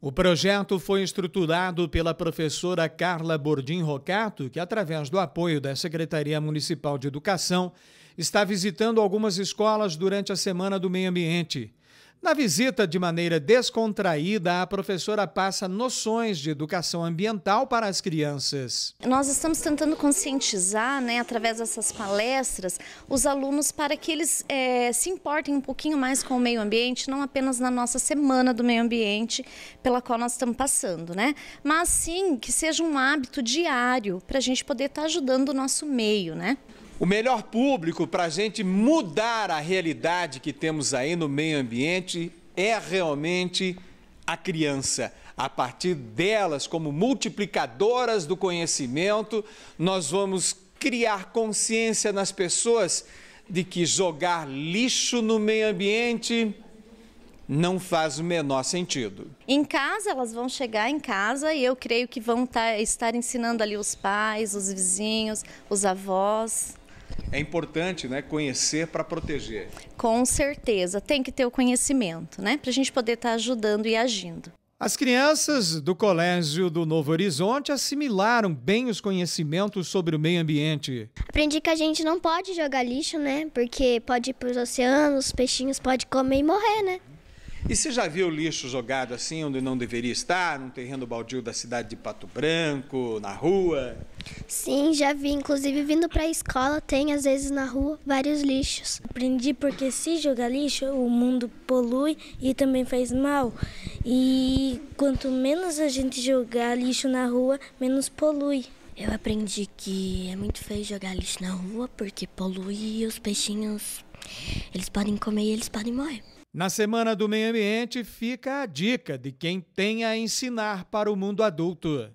O projeto foi estruturado pela professora Carla Bordim Rocato, que, através do apoio da Secretaria Municipal de Educação, está visitando algumas escolas durante a Semana do Meio Ambiente. Na visita de maneira descontraída, a professora passa noções de educação ambiental para as crianças. Nós estamos tentando conscientizar, né, através dessas palestras, os alunos para que eles é, se importem um pouquinho mais com o meio ambiente, não apenas na nossa semana do meio ambiente pela qual nós estamos passando, né, mas sim que seja um hábito diário para a gente poder estar tá ajudando o nosso meio, né. O melhor público para a gente mudar a realidade que temos aí no meio ambiente é realmente a criança. A partir delas, como multiplicadoras do conhecimento, nós vamos criar consciência nas pessoas de que jogar lixo no meio ambiente não faz o menor sentido. Em casa, elas vão chegar em casa e eu creio que vão tá, estar ensinando ali os pais, os vizinhos, os avós é importante né, conhecer para proteger. Com certeza, tem que ter o conhecimento, né? Para a gente poder estar tá ajudando e agindo. As crianças do Colégio do Novo Horizonte assimilaram bem os conhecimentos sobre o meio ambiente. Aprendi que a gente não pode jogar lixo, né? Porque pode ir para os oceanos, os peixinhos podem comer e morrer, né? E você já viu lixo jogado assim, onde não deveria estar, num terreno baldio da cidade de Pato Branco, na rua? Sim, já vi. Inclusive, vindo para a escola, tem às vezes na rua vários lixos. Aprendi porque se jogar lixo, o mundo polui e também faz mal. E quanto menos a gente jogar lixo na rua, menos polui. Eu aprendi que é muito feio jogar lixo na rua porque polui e os peixinhos eles podem comer e eles podem morrer. Na Semana do Meio Ambiente fica a dica de quem tem a ensinar para o mundo adulto.